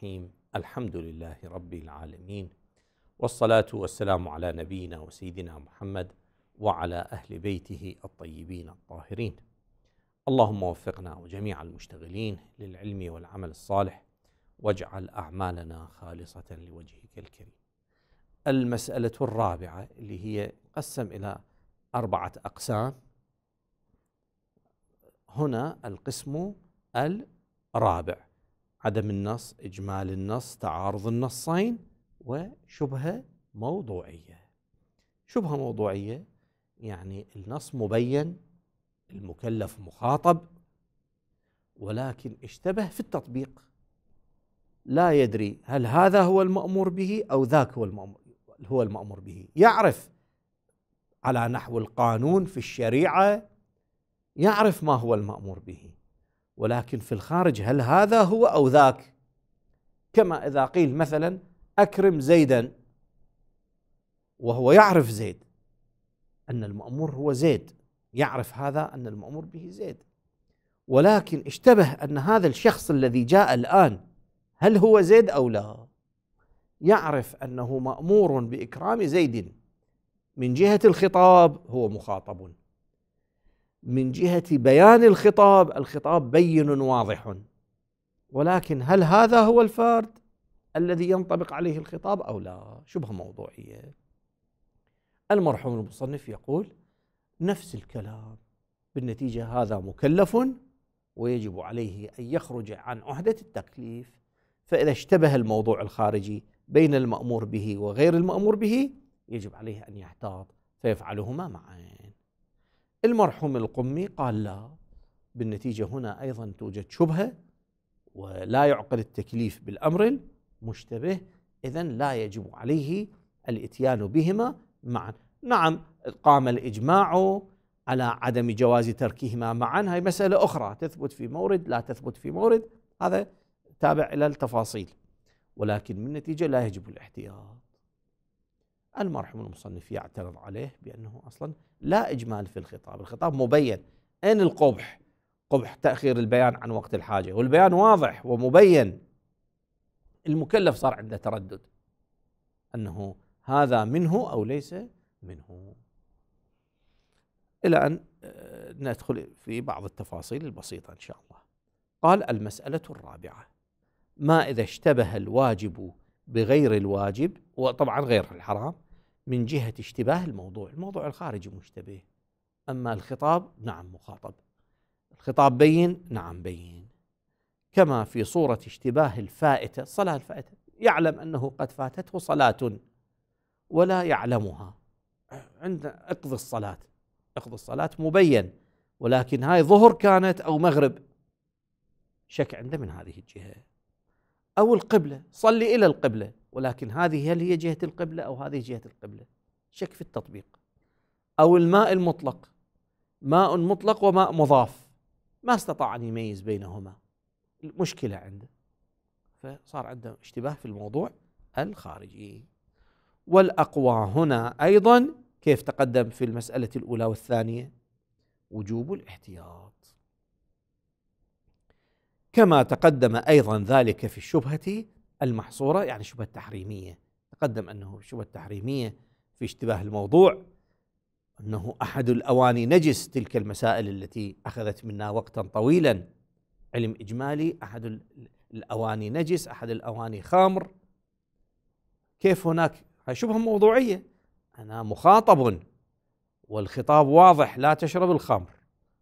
الرحيم الحمد لله رب العالمين والصلاة والسلام على نبينا وسيدنا محمد وعلى أهل بيته الطيبين الطاهرين اللهم وفقنا وجميع المشتغلين للعلم والعمل الصالح واجعل أعمالنا خالصة لوجهك الكريم المسألة الرابعة اللي هي قسم إلى أربعة أقسام هنا القسم الرابع عدم النص إجمال النص تعارض النصين وشبهة موضوعية شبهة موضوعية يعني النص مبين المكلف مخاطب ولكن اشتبه في التطبيق لا يدري هل هذا هو المأمور به أو ذاك هو المأمور, هو المأمور به يعرف على نحو القانون في الشريعة يعرف ما هو المأمور به ولكن في الخارج هل هذا هو او ذاك؟ كما اذا قيل مثلا اكرم زيدا وهو يعرف زيد ان المامور هو زيد يعرف هذا ان المامور به زيد ولكن اشتبه ان هذا الشخص الذي جاء الان هل هو زيد او لا؟ يعرف انه مامور باكرام زيد من جهه الخطاب هو مخاطب من جهه بيان الخطاب الخطاب بين واضح ولكن هل هذا هو الفرد الذي ينطبق عليه الخطاب او لا شبهه موضوعيه المرحوم المصنف يقول نفس الكلام بالنتيجه هذا مكلف ويجب عليه ان يخرج عن عهده التكليف فاذا اشتبه الموضوع الخارجي بين المامور به وغير المامور به يجب عليه ان يحتاط فيفعلهما معا المرحوم القمي قال لا بالنتيجة هنا أيضا توجد شبهة ولا يعقل التكليف بالأمر المشتبه إذا لا يجب عليه الإتيان بهما معا نعم قام الإجماع على عدم جواز تركهما معا هذه مسألة أخرى تثبت في مورد لا تثبت في مورد هذا تابع إلى التفاصيل ولكن من نتيجة لا يجب الاحتياط المرحوم المصنف يعترض عليه بأنه أصلا لا إجمال في الخطاب الخطاب مبين أين القبح قبح تأخير البيان عن وقت الحاجة والبيان واضح ومبين المكلف صار عنده تردد أنه هذا منه أو ليس منه إلى أن آه، ندخل في بعض التفاصيل البسيطة إن شاء الله قال المسألة الرابعة ما إذا اشتبه الواجب بغير الواجب وطبعا غير الحرام من جهة اشتباه الموضوع الموضوع الخارجي مشتبه أما الخطاب نعم مخاطب الخطاب بين نعم بين كما في صورة اشتباه الفائتة الصلاة الفائتة يعلم أنه قد فاتته صلاة ولا يعلمها عند اقضي الصلاة اقضي الصلاة مبين ولكن هاي ظهر كانت أو مغرب شك عنده من هذه الجهة أو القبلة صلي إلى القبلة ولكن هذه هل هي جهة القبلة أو هذه جهة القبلة شك في التطبيق أو الماء المطلق ماء مطلق وماء مضاف ما استطاع أن يميز بينهما المشكلة عنده فصار عنده اشتباه في الموضوع الخارجي والأقوى هنا أيضا كيف تقدم في المسألة الأولى والثانية وجوب الاحتياط كما تقدم ايضا ذلك في الشبهه المحصوره يعني شبهه تحريميه تقدم انه شبهه تحريميه في اشتباه الموضوع انه احد الاواني نجس تلك المسائل التي اخذت منا وقتا طويلا علم اجمالي احد الاواني نجس احد الاواني خمر كيف هناك شبهه موضوعيه انا مخاطب والخطاب واضح لا تشرب الخمر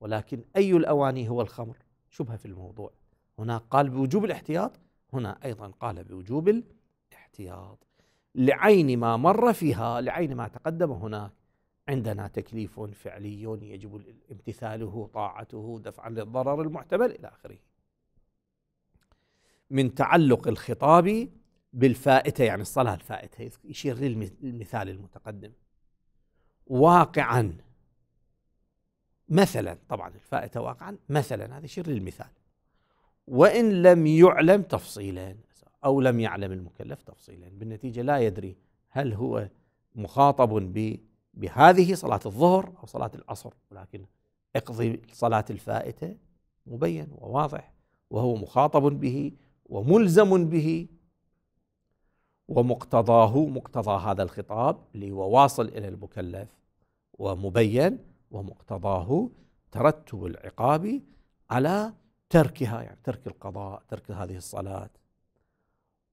ولكن اي الاواني هو الخمر شبهه في الموضوع هنا قال بوجوب الاحتياط هنا أيضا قال بوجوب الاحتياط لعين ما مر فيها لعين ما تقدم هناك عندنا تكليف فعلي يجب امتثاله طاعته دفعا للضرر المحتمل إلى آخره من تعلق الخطاب بالفائتة يعني الصلاة الفائتة يشير للمثال المتقدم واقعا مثلا طبعا الفائتة واقعا مثلا هذا يشير للمثال وإن لم يعلم تفصيلا أو لم يعلم المكلف تفصيلا بالنتيجة لا يدري هل هو مخاطب بهذه صلاة الظهر أو صلاة العصر ولكن اقضي صلاة الفائتة مبين وواضح وهو مخاطب به وملزم به ومقتضاه مقتضى هذا الخطاب اللي هو واصل إلى المكلف ومبين ومقتضاه ترتب العقاب على تركها يعني ترك القضاء ترك هذه الصلاة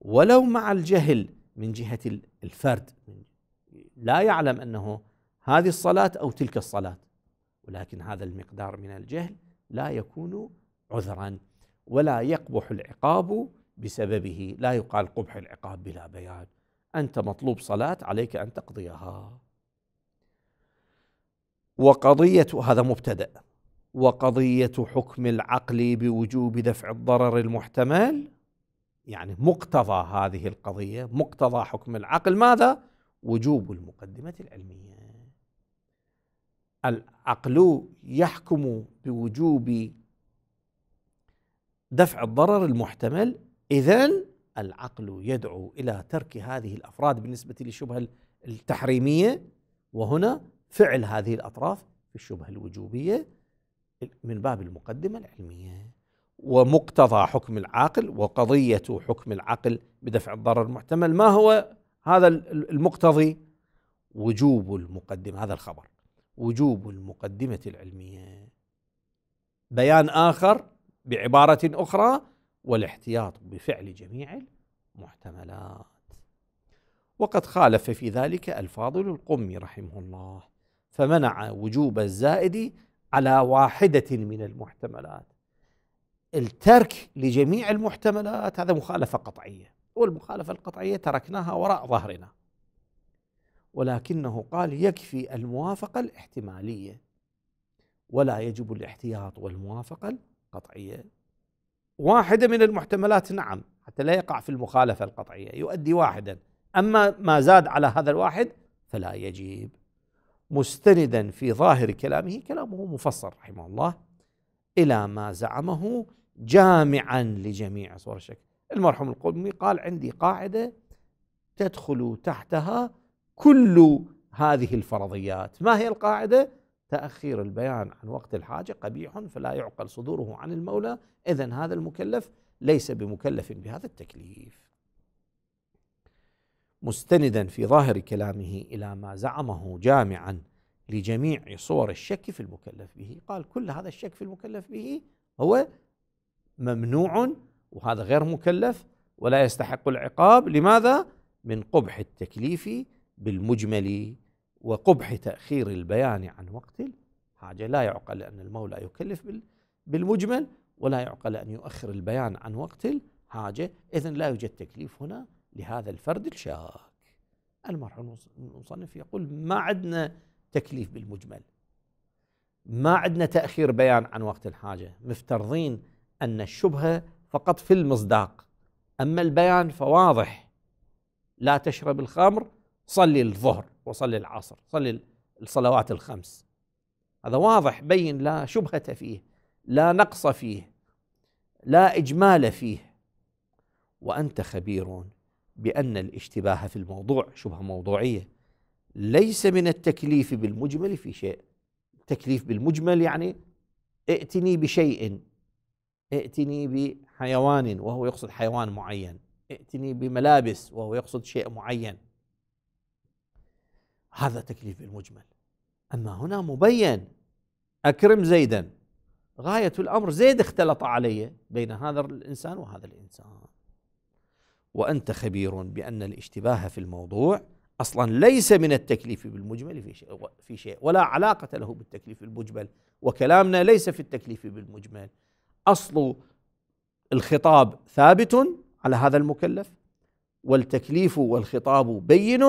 ولو مع الجهل من جهة الفرد لا يعلم أنه هذه الصلاة أو تلك الصلاة ولكن هذا المقدار من الجهل لا يكون عذرا ولا يقبح العقاب بسببه لا يقال قبح العقاب بلا بيان أنت مطلوب صلاة عليك أن تقضيها وقضية هذا مبتدأ وقضيه حكم العقل بوجوب دفع الضرر المحتمل يعني مقتضى هذه القضيه مقتضى حكم العقل ماذا وجوب المقدمه العلميه العقل يحكم بوجوب دفع الضرر المحتمل اذا العقل يدعو الى ترك هذه الافراد بالنسبه للشبهه التحريميه وهنا فعل هذه الاطراف في الشبهه الوجوبيه من باب المقدمة العلمية ومقتضى حكم العاقل وقضية حكم العقل بدفع الضرر المحتمل ما هو هذا المقتضي وجوب المقدمة هذا الخبر وجوب المقدمة العلمية بيان آخر بعبارة أخرى والاحتياط بفعل جميع المحتملات وقد خالف في ذلك الفاضل القمي رحمه الله فمنع وجوب الزائد على واحدة من المحتملات الترك لجميع المحتملات هذا مخالفة قطعية والمخالفة القطعية تركناها وراء ظهرنا ولكنه قال يكفي الموافقة الاحتمالية ولا يجب الاحتياط والموافقة القطعية واحدة من المحتملات نعم حتى لا يقع في المخالفة القطعية يؤدي واحدا أما ما زاد على هذا الواحد فلا يجيب مستندا في ظاهر كلامه كلامه مفصل رحمه الله إلى ما زعمه جامعا لجميع صور الشك المرحوم القومي قال عندي قاعدة تدخل تحتها كل هذه الفرضيات ما هي القاعدة؟ تأخير البيان عن وقت الحاجة قبيح فلا يعقل صدوره عن المولى إذا هذا المكلف ليس بمكلف بهذا التكليف مستندا في ظاهر كلامه الى ما زعمه جامعا لجميع صور الشك في المكلف به قال كل هذا الشك في المكلف به هو ممنوع وهذا غير مكلف ولا يستحق العقاب لماذا من قبح التكليف بالمجمل وقبح تاخير البيان عن وقت الحاجه لا يعقل ان المولى يكلف بالمجمل ولا يعقل ان يؤخر البيان عن وقت الحاجه اذا لا يوجد تكليف هنا لهذا الفرد الشاك المرحوم المصنف يقول ما عندنا تكليف بالمجمل ما عندنا تأخير بيان عن وقت الحاجة مفترضين أن الشبهة فقط في المصداق أما البيان فواضح لا تشرب الخمر صلي الظهر وصلي العصر صلي الصلوات الخمس هذا واضح بين لا شبهة فيه لا نقص فيه لا إجمال فيه وأنت خبير بأن الاشتباه في الموضوع شبهة موضوعية ليس من التكليف بالمجمل في شيء التكليف بالمجمل يعني ائتني بشيء ائتني بحيوان وهو يقصد حيوان معين ائتني بملابس وهو يقصد شيء معين هذا تكليف بالمجمل أما هنا مبين أكرم زيدا غاية الأمر زيد اختلط علي بين هذا الإنسان وهذا الإنسان وانت خبير بان الاشتباه في الموضوع اصلا ليس من التكليف بالمجمل في شيء في شيء ولا علاقه له بالتكليف بالمجمل وكلامنا ليس في التكليف بالمجمل اصل الخطاب ثابت على هذا المكلف والتكليف والخطاب بين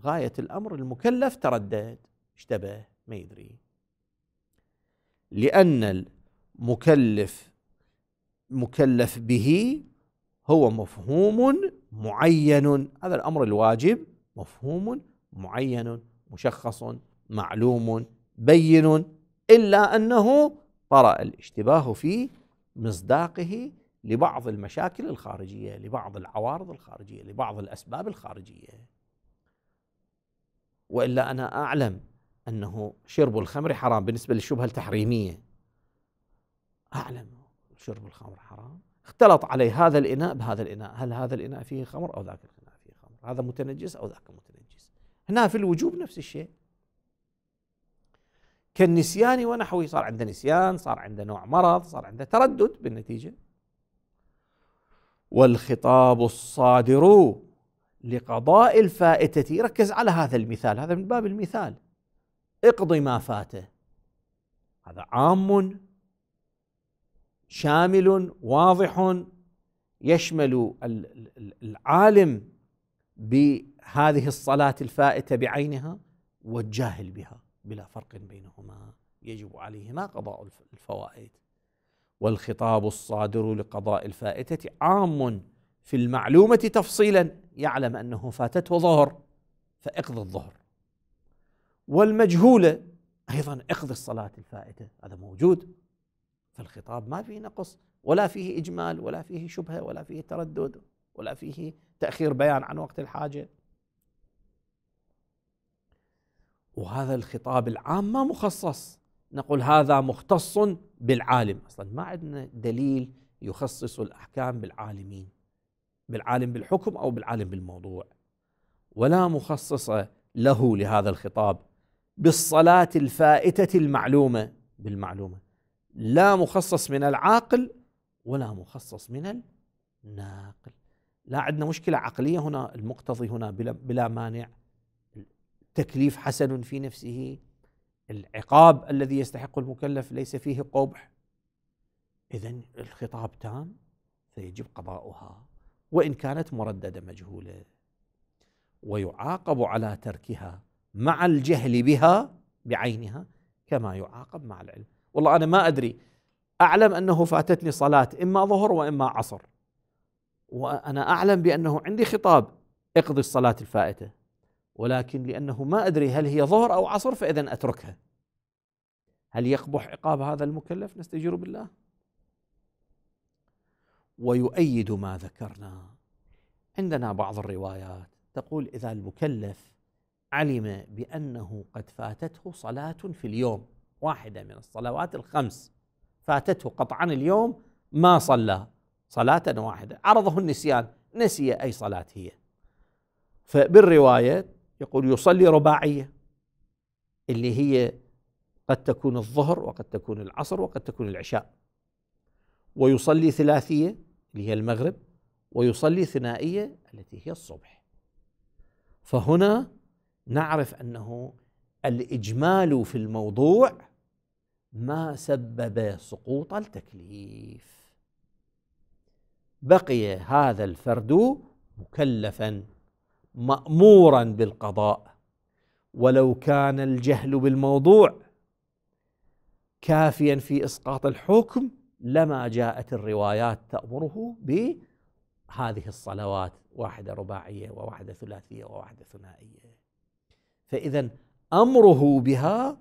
غايه الامر المكلف تردد اشتبه ما يدري لان المكلف مكلف به هو مفهوم معين هذا الامر الواجب مفهوم معين مشخص معلوم بين الا انه طرا الاشتباه في مصداقه لبعض المشاكل الخارجيه لبعض العوارض الخارجيه لبعض الاسباب الخارجيه والا انا اعلم انه شرب الخمر حرام بالنسبه للشبهه التحريميه اعلم شرب الخمر حرام اختلط عليه هذا الإناء بهذا الإناء هل هذا الإناء فيه خمر أو ذاك الإناء فيه خمر هذا متنجس أو ذاك متنجس هنا في الوجوب نفس الشيء كالنسيان ونحوه صار عنده نسيان صار عنده نوع مرض صار عنده تردد بالنتيجة والخطاب الصادر لقضاء الفائتة ركز على هذا المثال هذا من باب المثال اقضي ما فاته هذا عام شامل واضح يشمل العالم بهذه الصلاه الفائته بعينها والجاهل بها بلا فرق بينهما يجب عليهما قضاء الفوائد والخطاب الصادر لقضاء الفائته عام في المعلومه تفصيلا يعلم انه فاتته ظهر فاقضي الظهر والمجهوله ايضا اقضي الصلاه الفائته هذا موجود فالخطاب ما فيه نقص ولا فيه إجمال ولا فيه شبهة ولا فيه تردد ولا فيه تأخير بيان عن وقت الحاجة وهذا الخطاب العام ما مخصص نقول هذا مختص بالعالم أصلا ما عندنا دليل يخصص الأحكام بالعالمين بالعالم بالحكم أو بالعالم بالموضوع ولا مخصص له لهذا الخطاب بالصلاة الفائتة المعلومة بالمعلومة لا مخصص من العاقل ولا مخصص من الناقل لا عندنا مشكلة عقلية هنا المقتضي هنا بلا, بلا مانع التكليف حسن في نفسه العقاب الذي يستحق المكلف ليس فيه قبح إذا الخطاب تام فيجب قضاؤها وإن كانت مرددة مجهولة ويعاقب على تركها مع الجهل بها بعينها كما يعاقب مع العلم والله أنا ما أدري أعلم أنه فاتتني صلاة إما ظهر وإما عصر وأنا أعلم بأنه عندي خطاب اقضي الصلاة الفائتة ولكن لأنه ما أدري هل هي ظهر أو عصر فإذا أتركها هل يقبح عقاب هذا المكلف نستجير بالله ويؤيد ما ذكرنا عندنا بعض الروايات تقول إذا المكلف علم بأنه قد فاتته صلاة في اليوم واحدة من الصلوات الخمس فاتته قطعا اليوم ما صلى صلاة واحدة عرضه النسيان نسي أي صلاة هي فبالرواية يقول يصلي رباعية اللي هي قد تكون الظهر وقد تكون العصر وقد تكون العشاء ويصلي ثلاثية اللي هي المغرب ويصلي ثنائية التي هي الصبح فهنا نعرف أنه الإجمال في الموضوع ما سبب سقوط التكليف بقي هذا الفرد مكلفا مأمورا بالقضاء ولو كان الجهل بالموضوع كافيا في إسقاط الحكم لما جاءت الروايات تأمره بهذه الصلوات واحدة رباعية وواحدة ثلاثية وواحدة ثنائية فإذا امره بها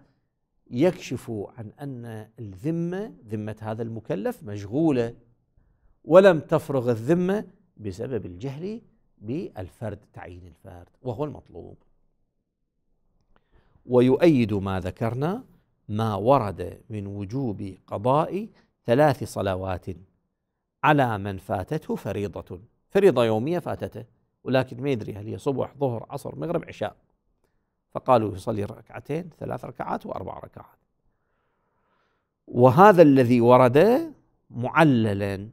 يكشف عن ان الذمه ذمه هذا المكلف مشغوله ولم تفرغ الذمه بسبب الجهل بالفرد تعيين الفرد وهو المطلوب ويؤيد ما ذكرنا ما ورد من وجوب قضاء ثلاث صلوات على من فاتته فريضه فريضه يوميه فاتته ولكن ما يدري هل هي صبح ظهر عصر مغرب عشاء فقالوا يصلي ركعتين ثلاث ركعات واربع ركعات وهذا الذي ورد معللا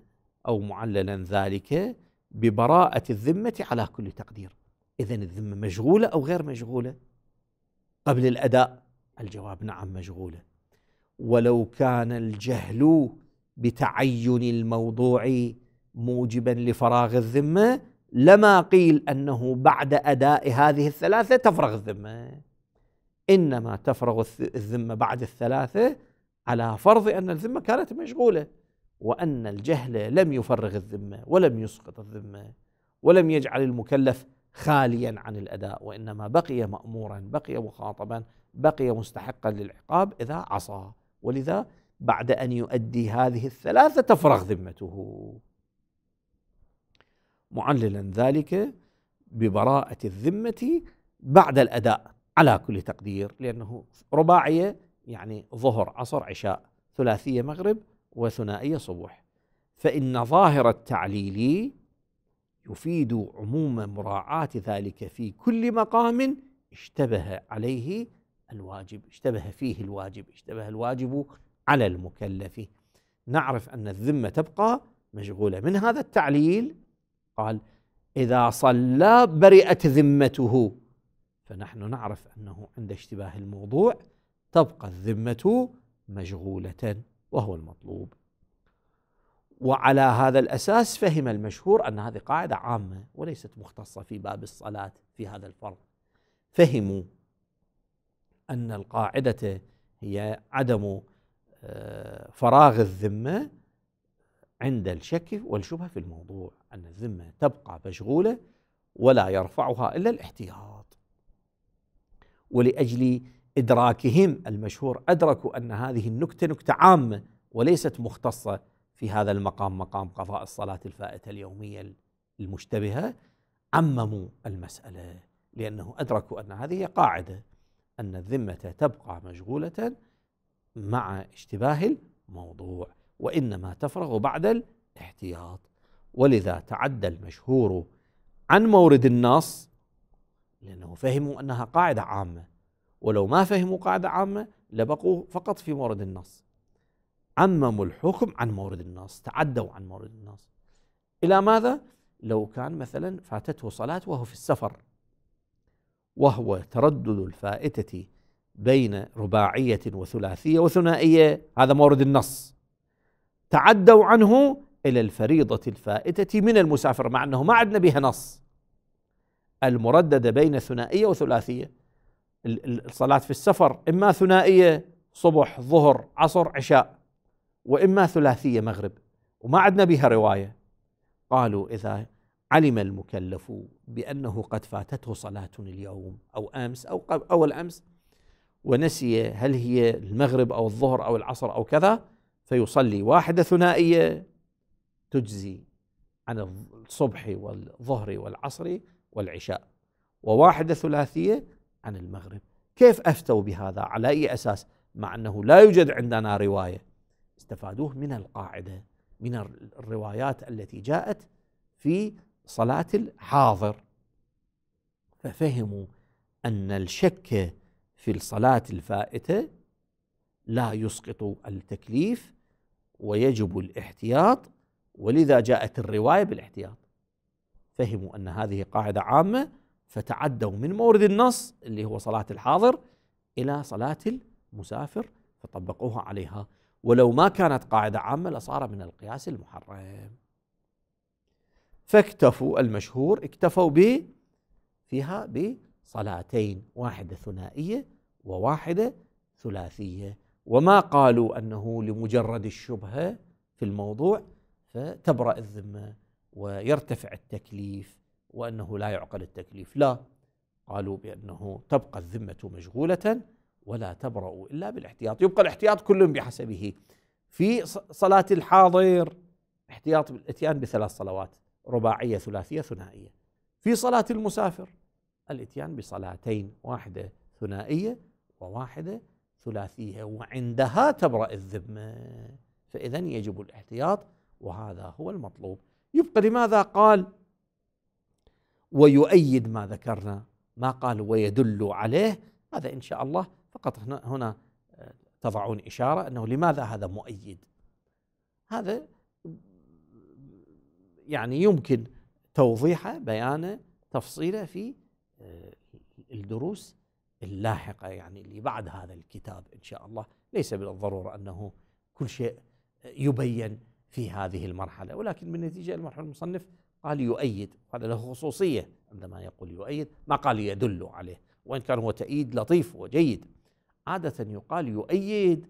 او معللا ذلك ببراءة الذمة على كل تقدير إذا الذمة مشغولة أو غير مشغولة قبل الأداء الجواب نعم مشغولة ولو كان الجهل بتعين الموضوع موجبا لفراغ الذمة لما قيل انه بعد اداء هذه الثلاثه تفرغ الذمه انما تفرغ الذمه بعد الثلاثه على فرض ان الذمه كانت مشغوله وان الجهل لم يفرغ الذمه ولم يسقط الذمه ولم يجعل المكلف خاليا عن الاداء وانما بقي مامورا بقي مخاطبا بقي مستحقا للعقاب اذا عصى ولذا بعد ان يؤدي هذه الثلاثه تفرغ ذمته معللا ذلك ببراءة الذمة بعد الأداء على كل تقدير لأنه رباعية يعني ظهر عصر عشاء ثلاثية مغرب وثنائية صبح فإن ظاهر التعليل يفيد عموم مراعاة ذلك في كل مقام اشتبه عليه الواجب اشتبه فيه الواجب اشتبه الواجب على المكلف نعرف أن الذمة تبقى مشغولة من هذا التعليل قال إذا صلى برئت ذمته فنحن نعرف أنه عند اشتباه الموضوع تبقى الذمة مشغولة وهو المطلوب وعلى هذا الأساس فهم المشهور أن هذه قاعدة عامة وليست مختصة في باب الصلاة في هذا الفرض فهموا أن القاعدة هي عدم آه، فراغ الذمة عند الشك والشبهة في الموضوع أن الذمة تبقى مشغولة ولا يرفعها إلا الاحتياط ولأجل إدراكهم المشهور أدركوا أن هذه النكتة نكتة عامة وليست مختصة في هذا المقام مقام قضاء الصلاة الفائتة اليومية المشتبهة عمموا المسألة لأنه أدركوا أن هذه قاعدة أن الذمة تبقى مشغولة مع اشتباه الموضوع وإنما تفرغ بعد الاحتياط ولذا تعدى المشهور عن مورد النص لأنه فهموا أنها قاعدة عامة ولو ما فهموا قاعدة عامة لبقوا فقط في مورد النص عمموا الحكم عن مورد النص تعدوا عن مورد النص إلى ماذا؟ لو كان مثلا فاتته صلاة وهو في السفر وهو تردد الفائتة بين رباعية وثلاثية وثنائية هذا مورد النص تعدوا عنه إلى الفريضة الفائتة من المسافر مع أنه ما عندنا بها نص المرددة بين ثنائية وثلاثية الصلاة في السفر إما ثنائية صبح ظهر عصر عشاء وإما ثلاثية مغرب وما عدنا بها رواية قالوا إذا علم المكلف بأنه قد فاتته صلاة اليوم أو أمس أو أول أمس ونسي هل هي المغرب أو الظهر أو العصر أو كذا فيصلي واحدة ثنائية تجزي عن الصبح والظهر والعصر والعشاء وواحدة ثلاثية عن المغرب كيف أفتوا بهذا على أي أساس مع أنه لا يوجد عندنا رواية استفادوه من القاعدة من الروايات التي جاءت في صلاة الحاضر ففهموا أن الشك في الصلاة الفائتة لا يسقط التكليف ويجب الاحتياط ولذا جاءت الروايه بالاحتياط فهموا ان هذه قاعده عامه فتعدوا من مورد النص اللي هو صلاه الحاضر الى صلاه المسافر فطبقوها عليها ولو ما كانت قاعده عامه لصار من القياس المحرم فاكتفوا المشهور اكتفوا ب فيها بصلاتين واحده ثنائيه وواحده ثلاثيه وما قالوا انه لمجرد الشبهه في الموضوع فتبرأ الذمه ويرتفع التكليف وانه لا يعقل التكليف، لا قالوا بانه تبقى الذمه مشغوله ولا تبرأ الا بالاحتياط، يبقى الاحتياط كل بحسبه. في صلاه الحاضر احتياط الاتيان بثلاث صلوات رباعيه ثلاثيه ثنائيه. في صلاه المسافر الاتيان بصلاتين واحده ثنائيه وواحده ثلاثيها وعندها تبرأ الذمة فإذا يجب الاحتياط وهذا هو المطلوب يبقى لماذا قال ويؤيد ما ذكرنا ما قال ويدل عليه هذا إن شاء الله فقط هنا, هنا آه، تضعون إشارة أنه لماذا هذا مؤيد هذا يعني يمكن توضيحه بيانه تفصيله في آه، الدروس اللاحقة يعني اللي بعد هذا الكتاب إن شاء الله ليس بالضرورة أنه كل شيء يبين في هذه المرحلة ولكن بالنتيجة المرحلة المصنف قال يؤيد هذا له خصوصية عندما يقول يؤيد ما قال يدل عليه وإن كان هو تأييد لطيف وجيد عادة يقال يؤيد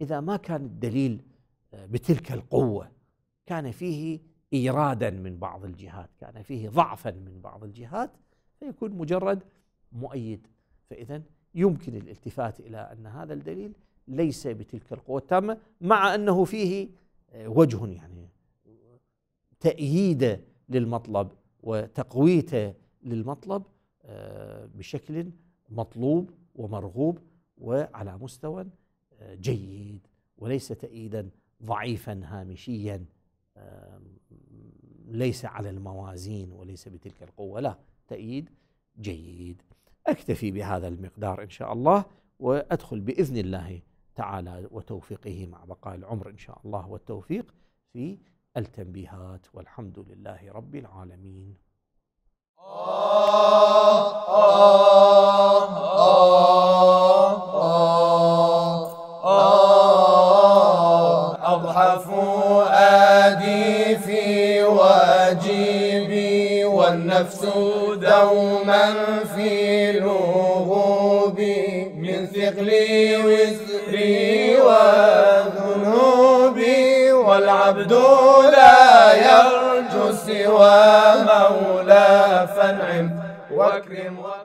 إذا ما كان الدليل آه، بتلك القوة كان فيه إيرادا من بعض الجهات كان فيه ضعفا من بعض الجهات فيكون مجرد مؤيد فإذا يمكن الالتفات إلى أن هذا الدليل ليس بتلك القوة التامة مع أنه فيه آه، وجه يعني تأييده للمطلب وتقويته للمطلب آه، بشكل مطلوب ومرغوب وعلى مستوى آه، جيد وليس تأييدا ضعيفا هامشيا ليس على الموازين وليس بتلك القوة لا تأييد جيد اكتفي بهذا المقدار ان شاء الله وادخل باذن الله تعالى وتوفيقه مع بقاء العمر ان شاء الله والتوفيق في التنبيهات والحمد لله رب العالمين. آه آه آه في واجبي والنفس دوما في ثقلي وزري وذنوبي والعبد لا يرجو سوى مولى فانعم واكرم و...